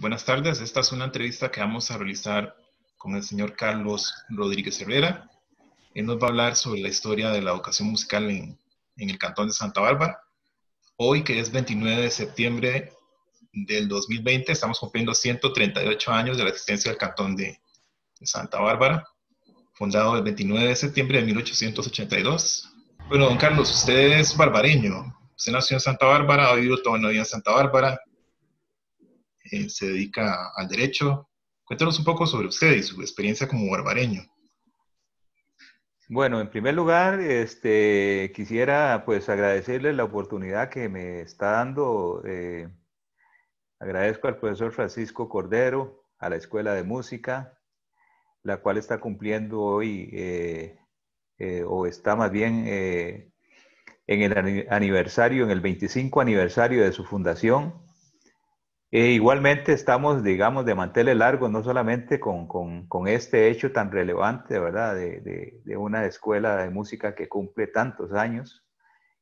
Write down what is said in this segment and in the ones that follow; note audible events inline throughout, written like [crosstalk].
Buenas tardes, esta es una entrevista que vamos a realizar con el señor Carlos Rodríguez Herrera. Él nos va a hablar sobre la historia de la educación musical en, el Cantón de Santa Bárbara. Hoy, que es 29 de septiembre del 2020, estamos cumpliendo 138 años de la existencia del Cantón de, Santa Bárbara, fundado el 29 de septiembre de 1882. Bueno, don Carlos, usted es barbareño, usted nació en Santa Bárbara, ha vivido toda una vida en Santa Bárbara, eh, se dedica al derecho. Cuéntanos un poco sobre usted y su experiencia como barbareño. Bueno, en primer lugar, este, quisiera pues agradecerle la oportunidad que me está dando. Eh, agradezco al profesor Francisco Cordero, a la Escuela de Música, la cual está cumpliendo hoy, eh, o está más bien en el aniversario, en el 25 aniversario de su fundación. Eh, igualmente estamos, digamos, de manteles largo, no solamente con, este hecho tan relevante, ¿verdad?, de, una escuela de música que cumple tantos años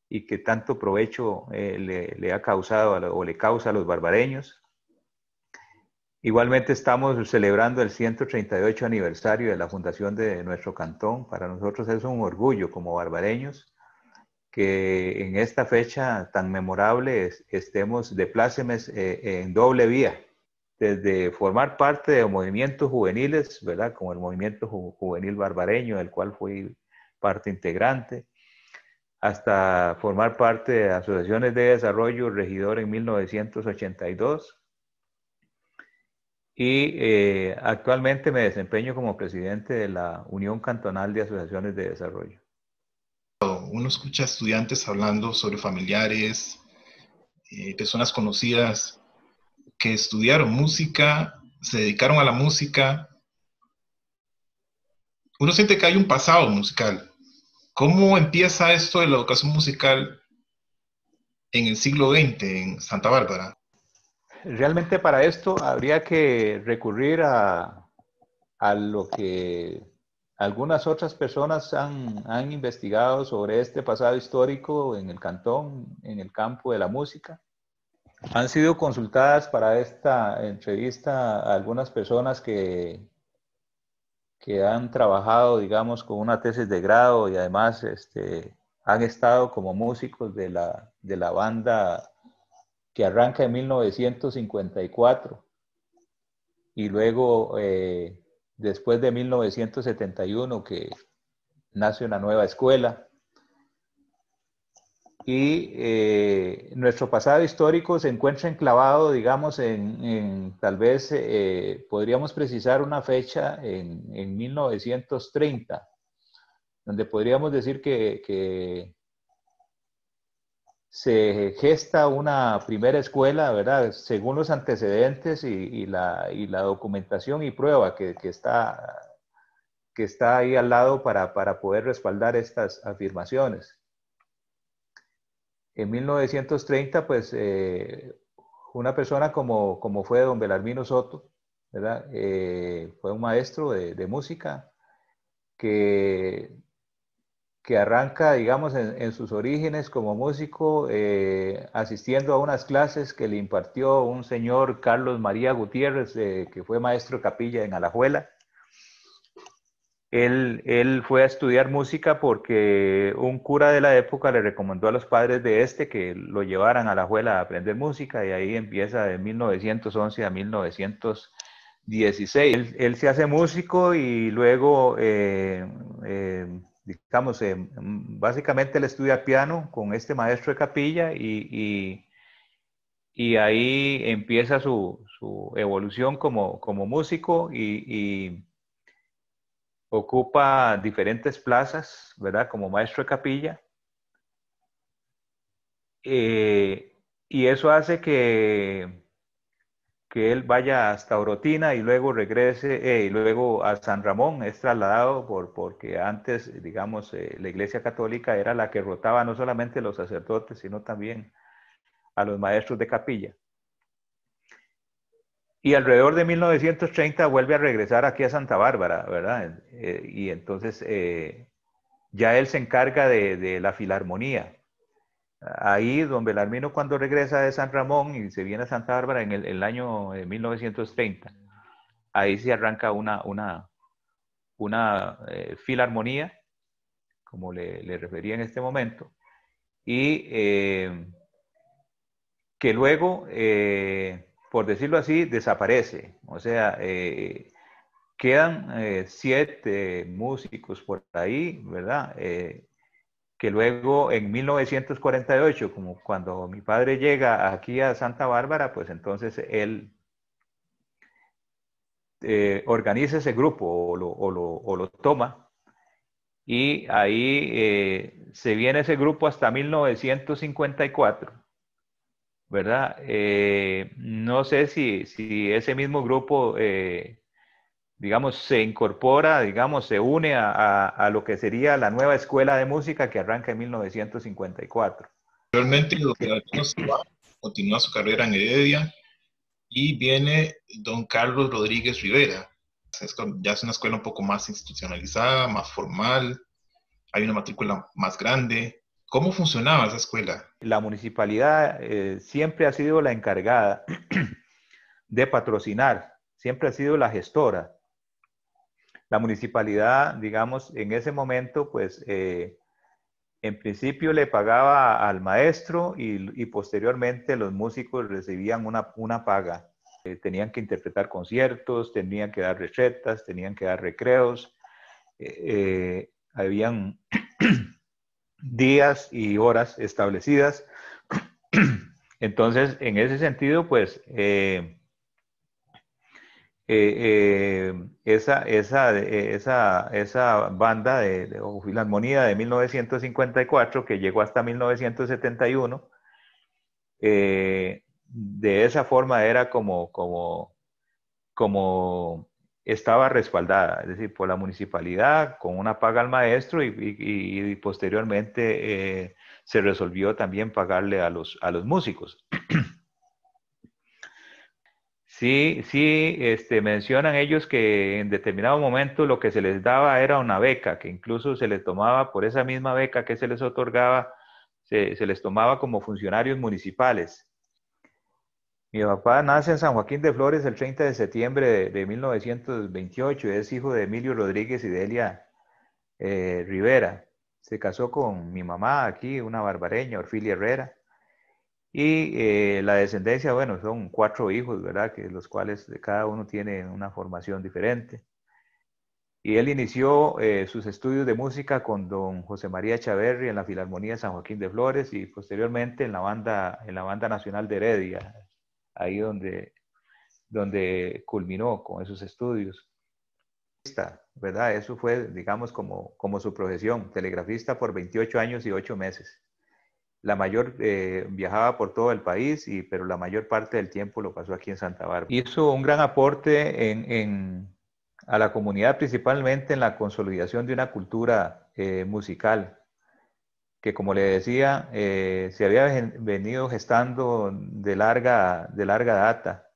y que tanto provecho eh, le, ha causado o le causa a los barbareños. Igualmente estamos celebrando el 138 aniversario de la fundación de nuestro cantón. Para nosotros es un orgullo como barbareños en esta fecha tan memorable estemos de plácemes eh, eh, en doble vía, desde formar parte de movimientos juveniles, ¿verdad? Como el movimiento juvenil barbareño, del cual fui parte integrante, hasta formar parte de asociaciones de desarrollo regidor en 1982. Y eh, actualmente me desempeño como presidente de la Unión Cantonal de Asociaciones de Desarrollo uno escucha estudiantes hablando sobre familiares, eh, personas conocidas que estudiaron música, se dedicaron a la música. Uno siente que hay un pasado musical. ¿Cómo empieza esto de la educación musical en el siglo XX en Santa Bárbara? Realmente para esto habría que recurrir a lo que algunas otras personas han, han, investigado sobre este pasado histórico en el cantón, en el campo de la música. Han sido consultadas para esta entrevista algunas personas que, que han trabajado, digamos, con una tesis de grado y además este, han estado como músicos de la, de la banda que arranca en 1954 y luego eh, después de 1971 que nace una nueva escuela. Y eh, nuestro pasado histórico se encuentra enclavado, digamos, en, tal vez eh, podríamos precisar una fecha en, 1930, donde podríamos decir que se gesta una primera escuela, ¿verdad? Según los antecedentes y, la, y la, documentación y prueba que, está, que está ahí al lado para, poder respaldar estas afirmaciones. En 1930, pues, eh, una persona como, como, fue don Belarmino Soto, ¿verdad? Eh, fue un maestro de, de música que que arranca, digamos, en, sus orígenes como músico, eh, asistiendo a unas clases que le impartió un señor Carlos María Gutiérrez, eh, que fue maestro capilla en Alajuela. Él, fue a estudiar música porque un cura de la época le recomendó a los padres de este que lo llevaran a la a aprender música y ahí empieza de 1911 a 1916. Él, se hace músico y luego eh, digamos, em, em, básicamente él estudia piano con este maestro de capilla y, y, ahí empieza su, evolución como, músico y, ocupa diferentes plazas, ¿verdad? Como maestro de capilla. Eh, y eso hace que que él vaya hasta Orotina y luego regrese, eh, y luego a San Ramón es trasladado por, porque antes, digamos, eh, la Iglesia Católica era la que rotaba no solamente a los sacerdotes, sino también a los maestros de capilla. Y alrededor de 1930 vuelve a regresar aquí a Santa Bárbara, ¿verdad? Eh, y entonces ya él se encarga de, de la filarmonía, Ahí don Belarmino cuando regresa de San Ramón y se viene a Santa Bárbara en el, año 1930, eh, ahí se arranca una, una, una eh, filarmonía, como le, refería en este momento, y eh, que luego, por decirlo así, desaparece. O sea, quedan siete músicos por ahí, ¿verdad? que luego en 1948, como cuando mi padre llega aquí a Santa Bárbara, pues entonces él eh, organiza ese grupo o lo, toma. Y ahí eh, se viene ese grupo hasta 1954, ¿verdad? Eh, no sé si, si, ese mismo grupo digamos, se incorpora, digamos, se une a, lo que sería la nueva escuela de música que arranca en 1954. Realmente continúa su carrera en Heredia y viene don Carlos Rodríguez Rivera. Es, ya es una escuela un poco más institucionalizada, más formal, hay una matrícula más grande. ¿Cómo funcionaba esa escuela? La municipalidad eh, siempre ha sido la encargada [clears throat] de patrocinar, siempre ha sido la gestora la municipalidad, digamos, en ese momento, pues eh, en principio le pagaba al maestro y, posteriormente los músicos recibían una, una paga. Eh, tenían que interpretar conciertos, tenían que dar recetas, tenían que dar recreos. Eh, habían [clears throat] días y horas establecidas. [clears throat] Entonces, en ese sentido, pues eh, eh, esa, esa, eh, esa, esa, banda de, de o filarmonía de 1954 que llegó hasta 1971, de esa forma era como, como, como estaba respaldada, es decir, por la municipalidad, con una paga al maestro y, y posteriormente se resolvió también pagarle a los, a los músicos. Sí, sí, este, mencionan ellos que en determinado momento lo que se les daba era una beca, que incluso se les tomaba por esa misma beca que se les otorgaba, se, les tomaba como funcionarios municipales. Mi papá nace en San Joaquín de Flores el 30 de septiembre de, 1928 1928, es hijo de Emilio Rodríguez y Delia eh, Rivera. Se casó con mi mamá aquí, una barbareña, Orfilia Herrera. Y eh, la descendencia, bueno, son cuatro hijos, ¿verdad? Que los cuales cada uno tiene una formación diferente. Y él inició eh, sus estudios de música con don José María Chaverri en la Filarmonía San Joaquín de Flores y posteriormente en la banda, en la banda nacional de Heredia, ahí donde, donde culminó con esos estudios. ¿Verdad? Eso fue, digamos, como, como su profesión, telegrafista por 28 años y 8 meses. La mayor eh, viajaba por todo el país, y, pero la mayor parte del tiempo lo pasó aquí en Santa Bárbara. Hizo un gran aporte en, a la comunidad, principalmente en la consolidación de una cultura eh, musical que como le decía, eh, se había venido gestando de larga, de larga data.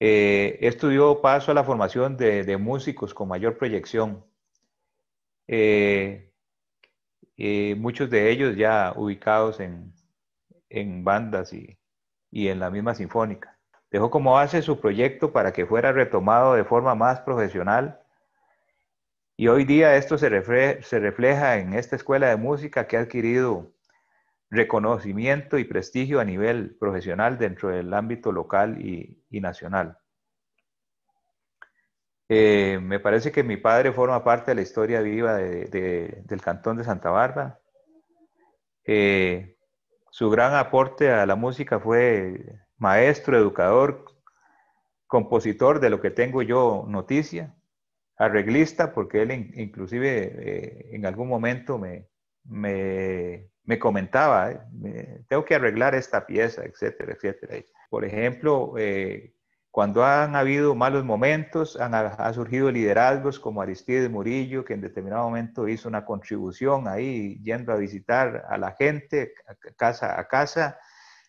esto dio paso a la formación de, músicos con mayor proyección. Eh, muchos de ellos ya ubicados en, bandas y, en la misma sinfónica. Dejó como base su proyecto para que fuera retomado de forma más profesional y hoy día esto se, refleja, se refleja en esta escuela de música que ha adquirido reconocimiento y prestigio a nivel profesional dentro del ámbito local y nacional. Eh, me parece que mi padre forma parte de la historia viva del Cantón de Santa Bárbara. Eh, su gran aporte a la música fue maestro, educador, compositor de lo que tengo yo noticia, arreglista, porque él inclusive eh, en algún momento me, me, comentaba, tengo que arreglar esta pieza, etcétera, etcétera. Por ejemplo, cuando han habido malos momentos, han surgido liderazgos como Aristides Murillo, que en determinado momento hizo una contribución ahí, yendo a visitar a la gente casa a casa,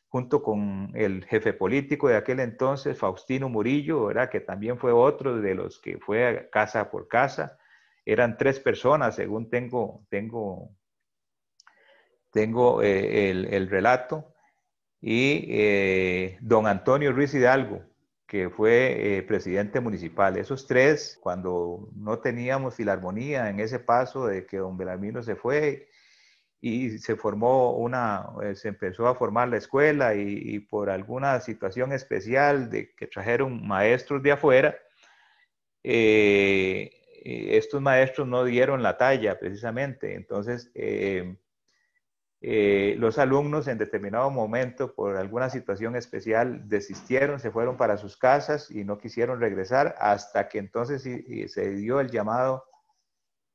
junto con el jefe político de aquel entonces, Faustino Murillo, era que también fue otro de los que fue casa por casa. Eran tres personas, según tengo, tengo, tengo eh, el, relato. Y eh, don Antonio Ruiz Hidalgo, que fue eh, presidente municipal. Esos tres, cuando no teníamos filarmonía en ese paso de que don Belarmino se fue y se formó una, eh, se empezó a formar la escuela y, por alguna situación especial de que trajeron maestros de afuera, eh, estos maestros no dieron la talla precisamente. Entonces, eh, los alumnos en determinado momento, por alguna situación especial, desistieron, se fueron para sus casas y no quisieron regresar hasta que entonces se dio el llamado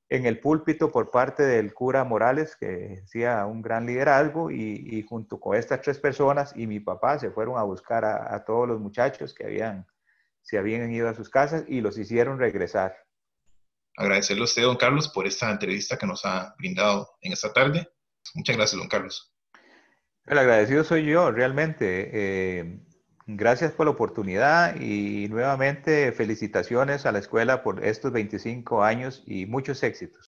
en el púlpito por parte del cura Morales, que hacía un gran liderazgo, y, junto con estas tres personas y mi papá se fueron a buscar a, todos los muchachos que habían, se habían ido a sus casas y los hicieron regresar. Agradecerle a usted, don Carlos, por esta entrevista que nos ha brindado en esta tarde Muchas gracias, don Carlos. El agradecido soy yo, realmente. Eh, gracias por la oportunidad y nuevamente felicitaciones a la escuela por estos 25 años y muchos éxitos.